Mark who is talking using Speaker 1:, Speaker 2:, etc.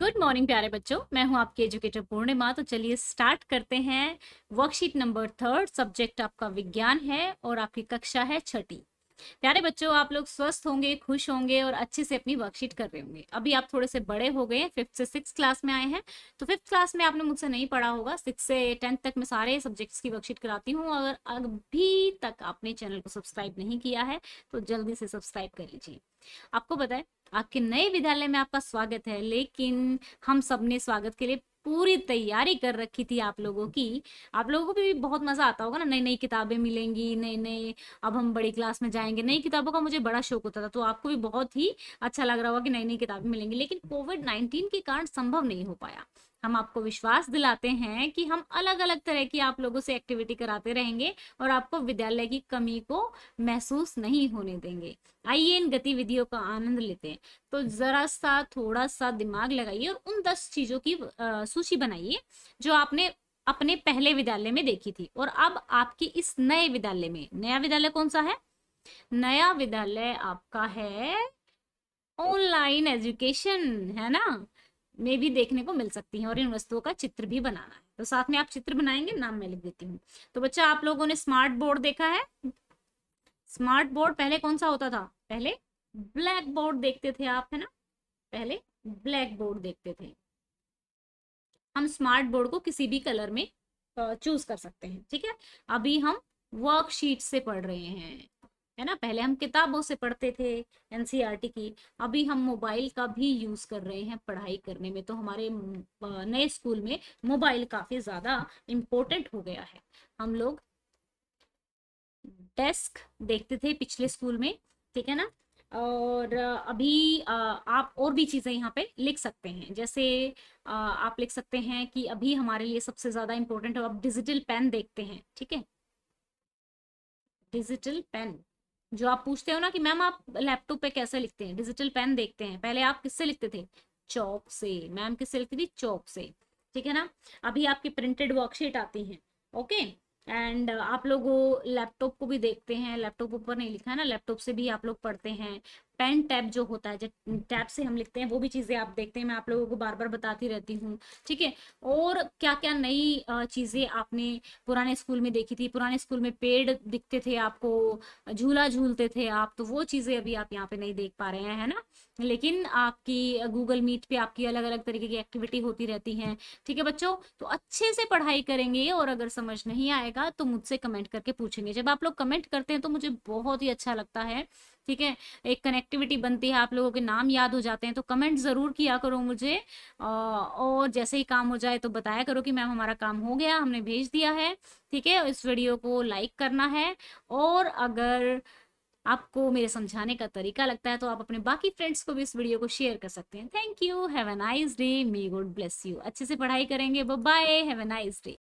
Speaker 1: good morning प्यारे बच्चों मैं हूं आपकी एजुकेटर पूर्णिमा तो चलिए स्टार्ट करते हैं वर्कशीट नंबर थर्ड सब्जेक्ट आपका विज्ञान है और आपकी कक्षा है छठी प्यारे बच्चों आप लोग स्वस्थ होंगे खुश होंगे और अच्छे से अपनी वर्कशीट कर रहे होंगे अभी आप थोड़े से बड़े हो गए फिफ्थ से सिक्स क्लास में आए हैं तो फिफ्थ क्लास में आपने मुझसे नहीं पढ़ा होगा सिक्स से टेंथ तक मैं सारे सब्जेक्ट्स की वर्कशीट कराती हूँ और अभी तक आपने चैनल को सब्सक्राइब नहीं किया है तो जल्दी से सब्सक्राइब कर लीजिए आपको बताए आपके नए विद्यालय में आपका स्वागत है लेकिन हम सबने स्वागत के लिए पूरी तैयारी कर रखी थी आप लोगों की आप लोगों को भी बहुत मजा आता होगा ना नई नई किताबें मिलेंगी नए नए अब हम बड़ी क्लास में जाएंगे नई किताबों का मुझे बड़ा शौक होता था तो आपको भी बहुत ही अच्छा लग रहा होगा कि नई नई किताबें मिलेंगी लेकिन कोविड नाइन्टीन के कारण संभव नहीं हो पाया हम आपको विश्वास दिलाते हैं कि हम अलग अलग तरह की आप लोगों से एक्टिविटी कराते रहेंगे और आपको विद्यालय की कमी को महसूस नहीं होने देंगे आइए इन गतिविधियों का आनंद लेते हैं तो ज़रा सा थोड़ा सा दिमाग लगाइए और उन दस चीज़ों की सूची बनाइए जो आपने अपने पहले विद्यालय में देखी थी और अब आपकी इस नए विद्यालय में नया विद्यालय कौन सा है नया विद्यालय आपका है ऑनलाइन एजुकेशन है ना में भी देखने को मिल सकती है और इन वस्तुओं का चित्र भी बनाना है तो साथ में आप चित्र बनाएंगे नाम मैं लिख देती हूँ तो बच्चा आप लोगों ने स्मार्ट बोर्ड देखा है स्मार्ट बोर्ड पहले कौन सा होता था पहले ब्लैक बोर्ड देखते थे आप है ना पहले ब्लैक बोर्ड देखते थे हम स्मार्ट बोर्ड को किसी भी कलर में चूज कर सकते हैं ठीक है अभी हम वर्कशीट से पढ़ रहे हैं है ना पहले हम किताबों से पढ़ते थे एनसीईआरटी e की अभी हम मोबाइल का भी यूज कर रहे हैं पढ़ाई करने में तो हमारे नए स्कूल में मोबाइल काफी ज्यादा इम्पोर्टेंट हो गया है हम लोग डेस्क देखते थे पिछले स्कूल में ठीक है ना और अभी आप और भी चीज़ें यहाँ पे लिख सकते हैं जैसे आप लिख सकते हैं कि अभी हमारे लिए सबसे ज़्यादा इम्पोर्टेंट है आप डिजिटल पेन देखते हैं ठीक है डिजिटल पेन जो आप पूछते हो ना कि मैम आप लैपटॉप पे कैसे लिखते हैं डिजिटल पेन देखते हैं पहले आप किससे लिखते थे चौक से मैम किससे लिखती थी चौक से ठीक है ना अभी आपकी प्रिंटेड वर्कशीट आती है ओके एंड आप लोग लैपटॉप को भी देखते हैं लैपटॉप ऊपर नहीं लिखा है ना लैपटॉप से भी आप लोग पढ़ते हैं पेन टैब जो होता है जो टैब से हम लिखते हैं वो भी चीज़ें आप देखते हैं मैं आप लोगों को बार बार बताती रहती हूँ ठीक है और क्या क्या नई चीज़ें आपने पुराने स्कूल में देखी थी पुराने स्कूल में पेड़ दिखते थे आपको झूला झूलते थे आप तो वो चीज़ें अभी आप यहाँ पे नहीं देख पा रहे हैं है ना लेकिन आपकी गूगल मीट पे आपकी अलग अलग तरीके की एक्टिविटी होती रहती हैं ठीक है बच्चों तो अच्छे से पढ़ाई करेंगे और अगर समझ नहीं आएगा तो मुझसे कमेंट करके पूछेंगे जब आप लोग कमेंट करते हैं तो मुझे बहुत ही अच्छा लगता है ठीक है एक कनेक्ट एक्टिविटी बनती है आप लोगों के नाम याद हो जाते हैं तो कमेंट ज़रूर किया करो मुझे और जैसे ही काम हो जाए तो बताया करो कि मैम हमारा काम हो गया हमने भेज दिया है ठीक है इस वीडियो को लाइक करना है और अगर आपको मेरे समझाने का तरीका लगता है तो आप अपने बाकी फ्रेंड्स को भी इस वीडियो को शेयर कर सकते हैं thank you have a nice day may God bless you अच्छे से पढ़ाई करेंगे bye have a nice day